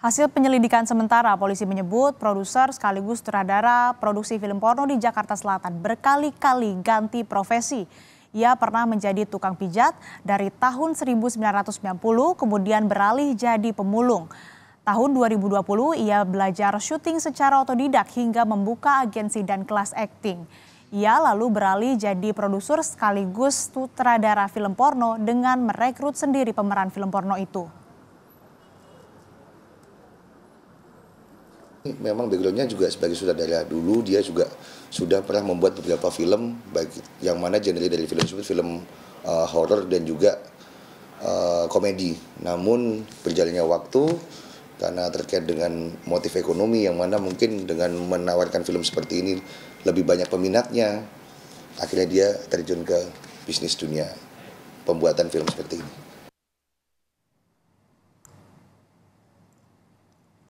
Hasil penyelidikan sementara, polisi menyebut produser sekaligus sutradara produksi film porno di Jakarta Selatan berkali-kali ganti profesi. Ia pernah menjadi tukang pijat dari tahun 1990, kemudian beralih jadi pemulung. Tahun 2020, ia belajar syuting secara otodidak hingga membuka agensi dan kelas akting. Ia lalu beralih jadi produser sekaligus sutradara film porno dengan merekrut sendiri pemeran film porno itu. memang backgroundnya juga sebagai sudah dari dulu dia juga sudah pernah membuat beberapa film baik yang mana genre dari film tersebut film uh, eh, horor dan juga uh, komedi namun berjalannya waktu karena terkait dengan motif ekonomi yang mana mungkin dengan menawarkan film seperti ini lebih banyak peminatnya akhirnya dia terjun ke bisnis dunia pembuatan film seperti ini